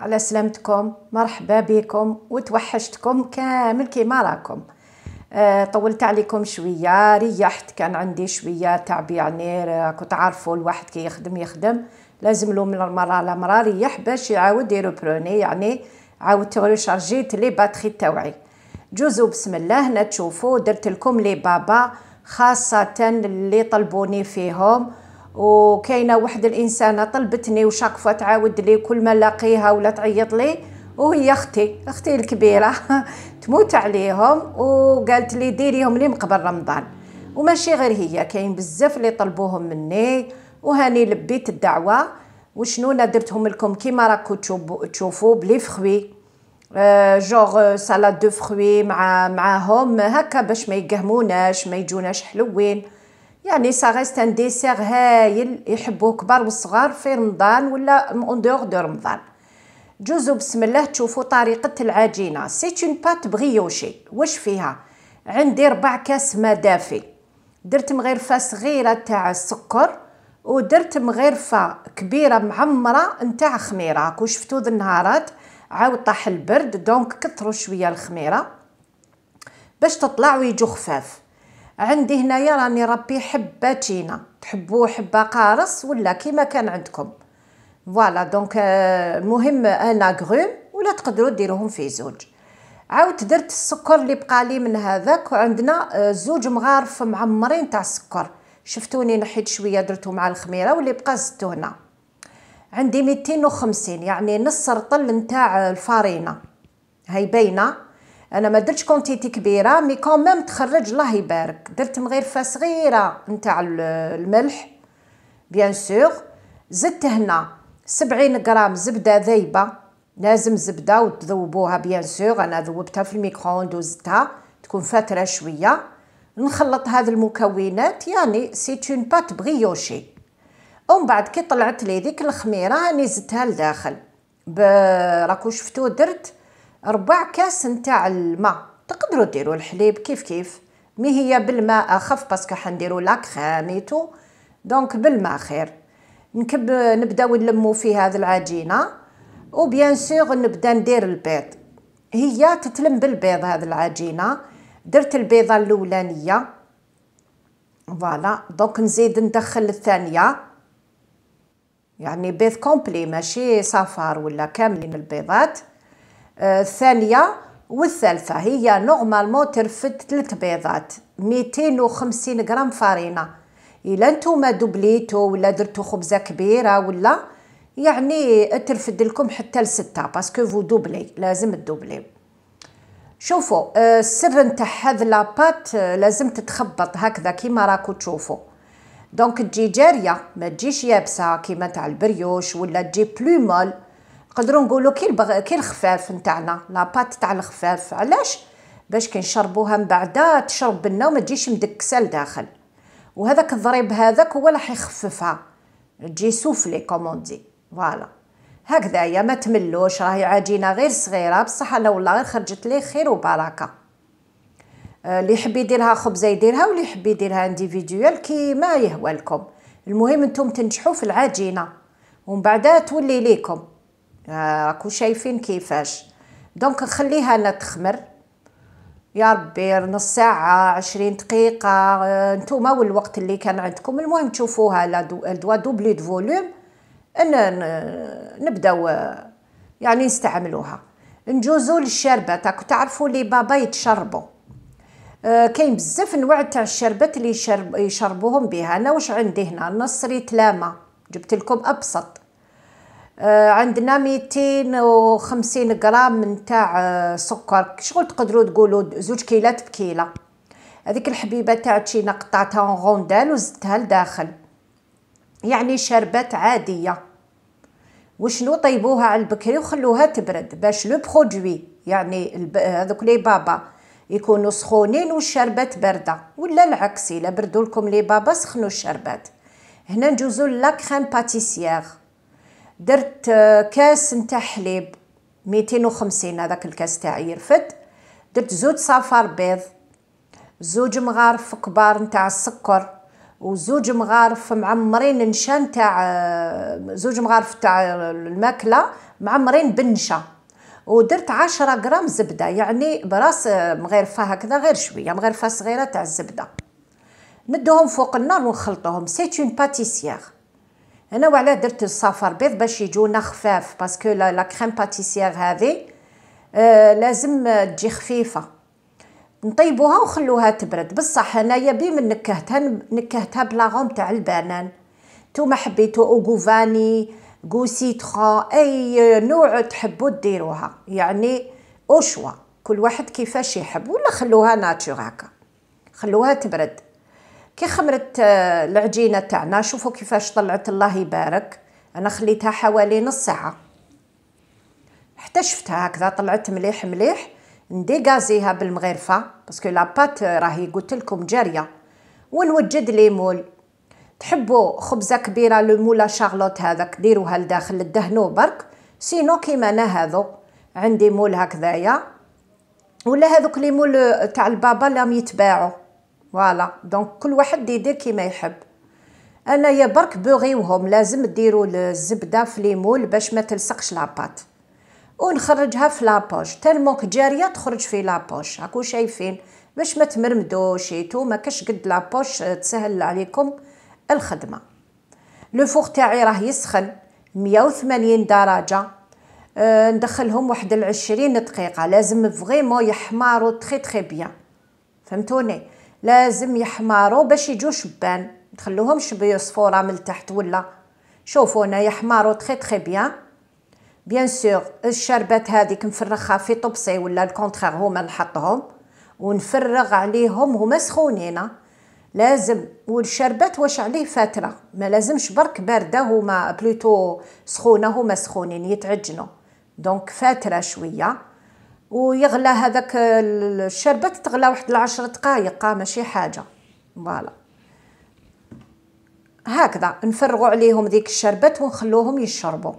على سلامتكم مرحبا بكم وتوحشتكم كامل كيما راكم أه طولت عليكم شويه ريحت كان عندي شويه تعب يعني راكم تعرفوا الواحد كي يخدم يخدم لازم له من المره لمره ريح باش يعاود يروبروني يعني عاودت ريشارجيت لي باتري تاوعي جوزو بسم الله هنا تشوفوا درت لكم لي بابا خاصه اللي طلبوني فيهم وكاينه واحد الانسانه طلبتني وشاك فوا تعاود لي كل ما لاقيها ولا تعيط لي وهي اختي اختي الكبيره تموت عليهم وقالت لي ديريهم لي مقبل رمضان وماشي غير هي كاين بزاف اللي طلبوهم مني وهاني لبيت الدعوه وشنو درتهم لكم كيما راكو تشوفوا بلي فخوي آه، جوغ آه، سالاد دو فخوي مع معاهم هكا باش ما يقهموناش ما يجوناش حلوين يعني سا غيست ان ديسير هايل يحبوه كبار والصغار في رمضان ولا اون دور دو رمضان جوزو بسم الله تشوفوا طريقه العجينه سي اون بات بغيوشي واش فيها عندي ربع كاس ما دافي درت مغرفه صغيره تاع السكر ودرت مغرفه كبيره معمره نتاع خميره كو شفتو ذا النهارات عاود طاح البرد دونك كثروا شويه الخميره باش تطلع ويجو خفاف عندي هنايا راني ربي حباتينا تحبوه حبه قارص ولا كيما كان عندكم فوالا دونك المهم آه، انا غروم ولا تقدروا ديروهم في زوج عاودت درت السكر اللي بقى لي من هذاك وعندنا آه، زوج مغارف معمرين تاع السكر شفتوني نحيت شويه درتو مع الخميره واللي بقى زدتو هنا عندي 250 يعني نص رطل نتاع الفارينه هاي باينه انا ما درتش كونتيتي كبيره مي كون ميم تخرج الله يبارك درت مغرفه صغيره نتاع الملح بيان سور زدت هنا 70 غرام زبده ذايبه لازم زبده وتذوبوها بيان سور انا ذوبتها في الميكرووند وزدتها تكون فاتره شويه نخلط هذا المكونات يعني سي اون بات بغيوشي ومن بعد كي طلعت لي ديك الخميره راني زدتها لداخل راكو شفتو درت ربع كاس نتاع الماء تقدروا ديروا الحليب كيف كيف مي هي بالماء اخف باسكو حنديروا لا كريميتو دونك بالماء خير نكب نبداو نلمو في هذا العجينه وبيان سور نبدا ندير البيض هي تتلم بالبيض هذا العجينه درت البيضه الاولانيه فوالا دونك نزيد ندخل الثانيه يعني بيض كومبلي ماشي صفار ولا كاملين البيضات الثانيه والثالثه هي نورمالمون ترفد ثلاث بيضات 250 غرام فارينة الا نتوما دوبليتو ولا درتو خبزه كبيره ولا يعني ترفد لكم حتى لستة باسكو فو دوبلي لازم تدوبلي شوفوا آه، السر نتاع هاد لاباط آه، لازم تتخبط هكذا كيما راكو تشوفوا دونك تجي جاريه ما تجيش يابسه كيما تاع البريوش ولا تجي بلومول نقدروا نقولوا كي البغ... كي الخفاف نتاعنا لاباط تاع الخفاف علاش باش كي نشربوها من بعد تشرب بنا وما تجيش مدكسه لداخل وهذاك الضريب هذاك هو راح يخففها تجي سوفلي كوموندي فوالا هكذايا ما تملوش راهي عجينه غير صغيره بصح لا والله غير خرجت ليه خير وبركه آه، اللي يحب يديرها خبزه يديرها واللي يحب يديرها انديفيديوال كيما يهوى لكم المهم انتم تنجحوا في العجينه ومن بعد تولي ليكم راكو شايفين كيفاش دونك نخليها انا تخمر يا ربي نص ساعة عشرين دقيقة آه، نتوما والوقت اللي كان عندكم المهم تشوفوها لا دو دوبلي دو فوليوم نبداو آه، يعني نستعملوها نجوزو للشربات راكو تعرفوا لي بابا يتشربوا آه، كاين بزاف انواع تاع الشربات اللي يشرب يشربوهم بها انا واش عندي هنا نصري تلامه جبت لكم ابسط آه، عندنا 250 غرام من تاع آه، سكر شغل تقدروا تقولوا زوج كيلات بكيله هذيك الحبيبه تاع تشينا قطعتها غوندال وزدتها لداخل يعني شربات عاديه وشنو طيبوها على البكري وخلوها تبرد باش لو برودوي يعني هذوك لي بابا يكونوا سخونين والشربات بارده ولا العكس الا بردوا لكم لي بابا سخنوا الشربات هنا نجوزوا لا كريم باتيسيير درت كاس نتاع حليب ميتين وخمسين هذاك الكاس تاعي يرفد درت زوج صفار بيض زوج مغارف كبار نتاع السكر وزوج مغارف معمرين نشا نتاع زوج مغارف تاع الماكله معمرين بنشا ودرت عشرة غرام زبده يعني براس مغرفه هكذا غير شويه يعني مغرفه صغيره تاع الزبده ندوهم فوق النار ونخلطوهم سيت اون باتيسيير انا وعلى درت الصفر بيض باش يجونا خفاف باسكو لا كريم باتيسيير هذه آه لازم تجي خفيفه نطيبوها وخلوها تبرد بصح انايا بي من نكهتها نكهتها بلاغوم تاع البنان نتوما حبيتو اوغوفاني كو سيترون اي نوع تحبوا ديروها يعني اوشوا كل واحد كيفاش يحب ولا خلوها ناتشور هكا خلوها تبرد كي خمرت آه، العجينه تاعنا شوفوا كيفاش طلعت الله يبارك انا خليتها حوالي نص ساعه حتى شفتها هكذا طلعت مليح مليح نديغازيها بالمغرفه باسكو لاباط راهي قلت لكم جاريه ونوجد لي مول تحبوا خبزه كبيره لمولا مولا شارلوت هذاك ديروها لداخل الدهنو برك سينو كيما انا هذو عندي مول هكذايا ولا هذوك لي مول آه، تاع البابا لم يتباعوا فوالا دونك كل واحد يدير كيما يحب انايا برك بوغيوهم لازم ديروا الزبده في ليمول باش ما تلصقش لاباط ونخرجها في لابوش تلموك جاريه تخرج في لابوش هاكو شايفين باش ما تمرمدوش ايتو ما كاش قد لابوش تسهل عليكم الخدمه لو فوغ تاعي راه يسخن 180 درجه أه ندخلهم واحد العشرين دقيقه لازم فريمون يحمروا تري تري بيان فهمتوني لازم يحمروا باش يجوا شبان تخلوهمش بصفوره من تحت ولا شوفوا هنا يحمروا تخي تخي بيان بيان سور الشربات هذيك نفرخها في طبسي ولا الكونتخيغ هما نحطهم ونفرغ عليهم هما سخونين لازم والشربات واش عليه فتره ما لازمش برك بارده هما بلوتو سخونه هما سخونين يتعجنوا دونك فتره شويه ويغلى هذاك الشربات تغلى واحد العشر دقائق آه، ماشي حاجه فوالا هكذا نفرغوا عليهم ديك الشربات ونخلوهم يشربوا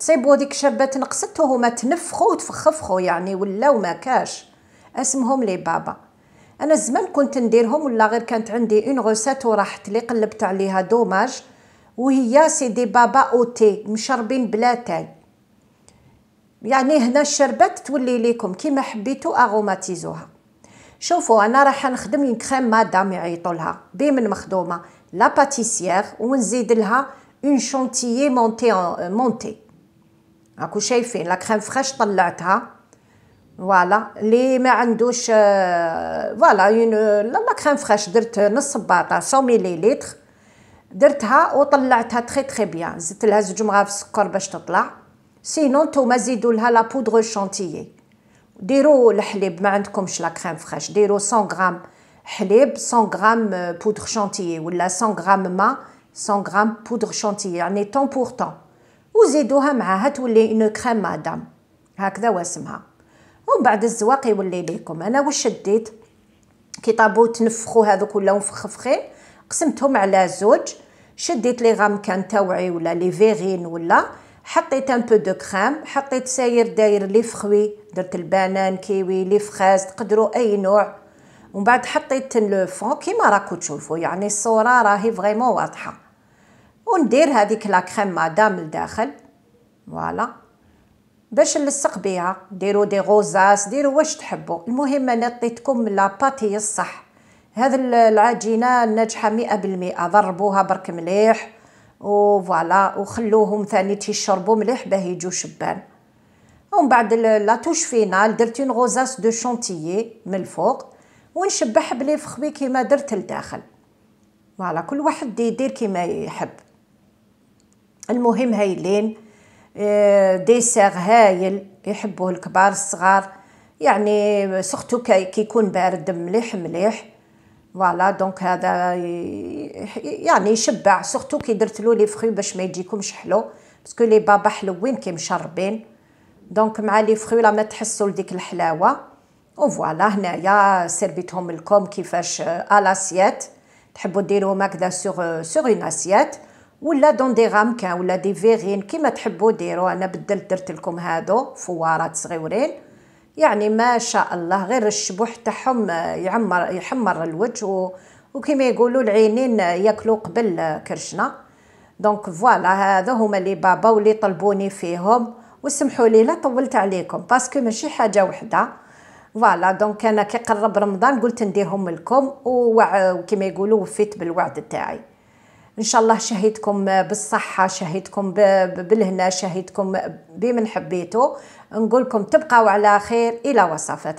تصيبوا ديك الشربات نقصت وهما تنفخوا وتفخفخوا يعني ولاو ما كاش اسمهم لي بابا انا زمان كنت نديرهم ولا غير كانت عندي اون غوسات وراحت لي قلبت عليها دوماج وهي سيدي بابا او تي مشربين بلا تاي يعني هنا الشربات تولي ليكم كيما حبيتو اغوماتيزوها شوفوا انا راح نخدم كريم مادام يعيطوا لها بمن مخدومه لا باتيسيير ونزيد لها اون شونتيي مونتي مونتي راكو شايفين لا كريم فريش طلعتها فوالا لي ما عندوش آه، فوالا اون لا كريم فريش درت نص باطه 100 مليلتر درتها وطلعتها تري تري بيان زدت لها زوج مغارف سكر باش تطلع سينو نتوما زيدوا لها لا بودغ شانتيي ديروا الحليب ما عندكمش لا كريم فريش ديروا 100 غرام حليب 100 غرام بودغ شانتيي ولا 100 غرام ما 100 غرام بودغ شانتيي يعني طون بور طون وزيدوها معاها تولي اون كريم مادام هكذا واسمها ومن بعد الزواق يولي ليكم انا واش شديت كي طابو تنفخو هذوك ولاو مفخفخين قسمتهم على زوج شديت لي غام كان تاوعي ولا لي فيغين ولا حطيت ان بو دو كريم حطيت ساير داير لي فخوي درت البنان كيوي لي فخاز تقدروا اي نوع ومن بعد حطيت لو فون كيما راكو تشوفوا يعني الصوره راهي فريمون واضحه وندير هذيك لا كريم مادام لداخل فوالا باش نلصق بها ديروا دي غوزاس ديروا واش تحبوا المهم انا عطيتكم لا باتي الصح هذا العجينه ناجحه مئة بالمئة ضربوها برك مليح وفوالا وخلوهم ثاني تيشربوا مليح باه يجوا شبان ومن بعد لا توش فينال درت اون غوزاس دو شونتيي من الفوق ونشبح بلي فخبي كيما درت لداخل فوالا كل واحد يدير كيما يحب المهم هايلين آه، ديسير هايل يحبوه الكبار الصغار يعني كي كيكون بارد مليح مليح فوالا دونك هذا يعني يشبع سورتو كي درت له لي فخوي باش ما يجيكمش حلو باسكو لي بابا حلوين كي مشربين دونك مع لي فخوي راه ما تحسوا لديك الحلاوه فوالا هنايا سربيتهم لكم كيفاش الاسيات آه، تحبوا ديروا هكذا سور سور اون اسيات ولا دون دي غامكان ولا دي فيغين كيما تحبوا ديروا انا بدلت درت لكم هادو فوارات صغيورين يعني ما شاء الله غير الشبوح تاعهم آه، يعمر يحمر الوجه وكما يقولوا العينين آه، ياكلوا قبل آه، كرشنا دونك فوالا هذا هما اللي بابا واللي طلبوني فيهم وسمحوا لي لا طولت عليكم باسكو ماشي حاجه وحده فوالا دونك انا كي قرب رمضان قلت نديرهم لكم وكما يقولوا وفيت بالوعد تاعي ان شاء الله شهيتكم بالصحه شهيتكم بالهنا شهيتكم بمن حبيتوا نقولكم تبقوا على خير الى وصفات